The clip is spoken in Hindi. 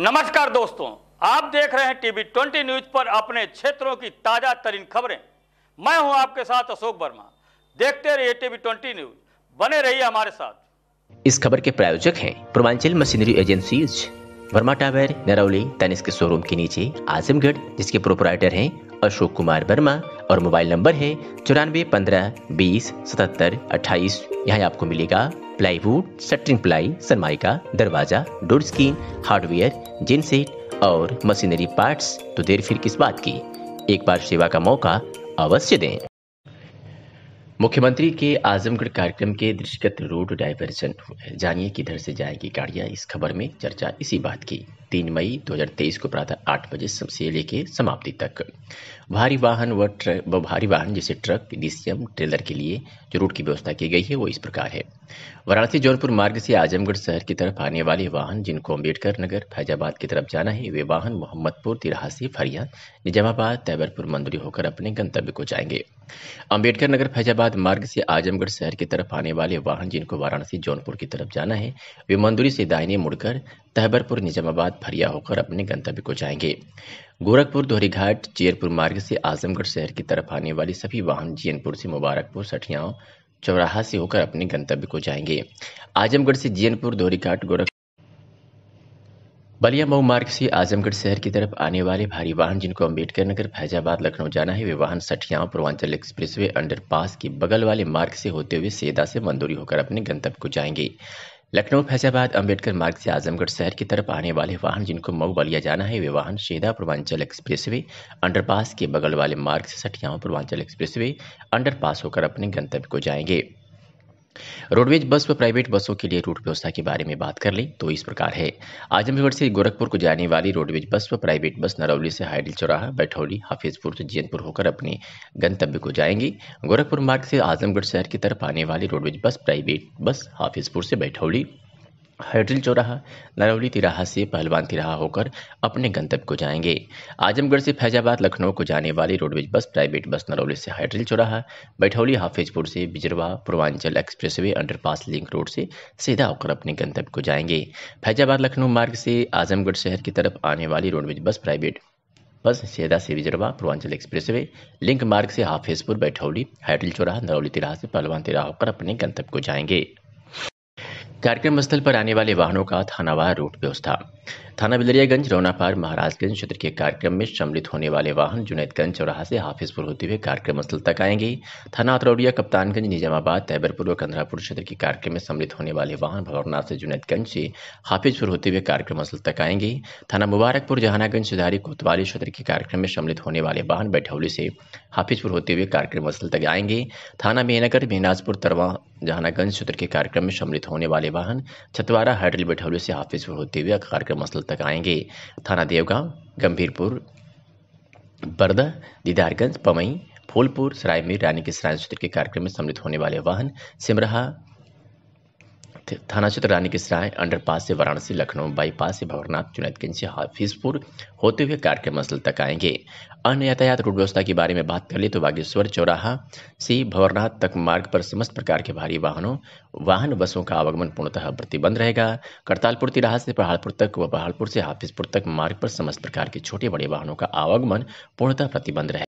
नमस्कार दोस्तों आप देख रहे हैं टीवी ट्वेंटी न्यूज पर अपने क्षेत्रों की ताजा तरीन खबरें मैं हूं आपके साथ अशोक वर्मा देखते रहिए टीवी ट्वेंटी न्यूज बने रहिए हमारे साथ इस खबर के प्रायोजक हैं Purvanchal machinery agencies Verma tower Narauli Tanishq के शोरूम के नीचे आजमगढ़ जिसके प्रोपराइटर हैं अशोक कुमार वर्मा और मोबाइल नंबर है चौरानवे पंद्रह बीस सतहत्तर अट्ठाईस यहाँ आपको मिलेगा प्लाईवुड शटरिंग प्लाई सनमाइका दरवाजा डोर स्क्रीन हार्डवेयर जिनसेट और मशीनरी पार्ट्स तो देर फिर किस बात की एक बार सेवा का मौका अवश्य दें मुख्यमंत्री के आजमगढ़ कार्यक्रम के दृष्टिगत रोड डाइवर्जन जानिए किधर से जाएगी गाड़ियां इस खबर में चर्चा इसी बात की तीन मई 2023 को प्रातः आठ बजे से लेकर समाप्ति तक भारी वाहन व ट्रक व भारी वाहन जैसे ट्रक डीसीएम ट्रेलर के लिए जो रूट की व्यवस्था की गई है वो इस प्रकार है वाराणसी जौनपुर मार्ग से आजमगढ़ शहर की तरफ आने वाले वाहन जिनको अम्बेडकर नगर फैजाबाद की तरफ जाना है वे वाहन मोहम्मदपुर तिराहा फरिया निजामाबाद तैबरपुर मंदुरी होकर अपने गंतव्य को जाएंगे अम्बेडकर नगर फैजाबाद मार्ग से आजमगढ़ शहर की तरफ आने वाले वाहन जिनको वाराणसी जौनपुर की तरफ जाना है वे मंदुरी से दाहिने मुड़कर तहबरपुर निजामाबाद फरिया होकर अपने गंतव्य को जाएंगे गोरखपुर धोरीघाट चेयरपुर मार्ग से आजमगढ़ शहर की तरफ आने वाले सभी वाहन जीनपुर से मुबारकपुर सठियाओं चौराहा से होकर अपने गंतव्य को जाएंगे आजमगढ़ से जीनपुर धोरीघाट गोरख बलिया मऊ मार्ग से आजमगढ़ शहर की तरफ आने वाले भारी वाहन जिनको अम्बेडकर नगर फैजाबाद लखनऊ जाना है वे वाहन सठिया पूर्वांचल एक्सप्रेसवे अंडरपास के बगल वाले मार्ग से होते हुए सेदा से मंदूरी होकर अपने गंतव्य को जाएंगे लखनऊ फैजाबाद अंबेडकर मार्ग से आजमगढ़ शहर की तरफ आने वाले वाहन जिनको मऊ बलिया जाना है वे वाहन शेदा पूर्वांचल एक्सप्रेसवे अंडरपास के बगल वाले मार्ग से सठियाओं पूर्वांचल एक्सप्रेसवे अंडरपास होकर अपने गंतव्य को जाएंगे रोडवेज बस व प्राइवेट बसों के लिए रूट व्यवस्था के बारे में बात कर लें तो इस प्रकार है आजमगढ़ से गोरखपुर को जाने वाली रोडवेज बस व प्राइवेट बस नरौली से हाइडिल चौराहा बैठौली हाफिजपुर से जैनपुर होकर अपने गंतव्य को जाएंगी गोरखपुर मार्ग से आजमगढ़ शहर की तरफ आने वाली roadways bus private bus Hafizpur से बैठौली हर्टिल चौराहा नरौली तिराहा से पहलवान तिराहा होकर अपने गंतव्य को जाएंगे आजमगढ़ से फैजाबाद लखनऊ को जाने वाली roadways bus private bus Narauli से हर्टिल चौराहा बैठौली हाफिजपुर से Bijarwa Purvanchal expressway underpass link road से सीधा होकर अपने गंतव्य को जाएंगे फैजाबाद लखनऊ मार्ग से आजमगढ़ शहर की तरफ आने वाली रोडवेज बस प्राइवेट बस सेदा से विजरवा पूर्वांचल एक्सप्रेसवे लिंक मार्ग से हाफिजपुर बैठौली हैटल चौराहा नरौली तिराहा से पहलवान तिराहा होकर अपने गंतव्य को जाएंगे कार्यक्रम स्थल पर आने वाले वाहनों का थानावार रूट व्यवस्था थाना बिलरियागंज रौनापार महाराजगंज क्षेत्र के कार्यक्रम में सम्मिलित होने वाले वाहन जुनेदगंज चौराहा से हाफिजपुर होते हुए कार्यक्रम स्थल तक आएंगे थाना अतरौरिया कप्तानगंज निजामाबाद तैबरपुर और कंधरापुर क्षेत्र के कार्यक्रम में सम्मिलित होने वाले वाहन भवरनाथ से जुनैदगंज से हाफिजपुर होते हुए कार्यक्रम स्थल तक आएंगे थाना मुबारकपुर जहानागंज सुधारी कोतवाली क्षेत्र के कार्यक्रम में सम्मिलित होने वाले वाहन बैठौली से हाफिजपुर होते हुए कार्यक्रम स्थल तक आएंगे थाना मेहनगर मेहनाजपुर तरवा जहानागंज क्षेत्र के कार्यक्रम में सम्मिलित होने वाले वाहन छतवारा हाइडल बैठौली से हाफिजपुर होते हुए कार्यक्रम स्थल तक आएंगे थाना देवगांव गंभीरपुर बरदा दीदारगंज पमई फूलपुर सरायमीर रानी के सराय क्षेत्र के कार्यक्रम में सम्मिलित होने वाले वाहन सिमराहा थाना क्षेत्र रानी की सराय अंडरपास से वाराणसी लखनऊ बाईपास से भवरनाथ चुनैतगंज से हाफिजपुर होते हुए कार्यक्रम स्थल तक आएंगे अन्य यातायात रोड व्यवस्था के बारे में बात कर ले तो बागेश्वर चौराहा से भवरनाथ तक मार्ग पर समस्त प्रकार के भारी वाहनों वाहन बसों का आवागमन पूर्णतः प्रतिबंध रहेगा करतालपुर तिराह से पहाड़पुर तक व पहाड़पुर से हाफिजपुर तक मार्ग पर समस्त प्रकार के छोटे बड़े वाहनों का आवागमन पूर्णतः प्रतिबंध रहेगा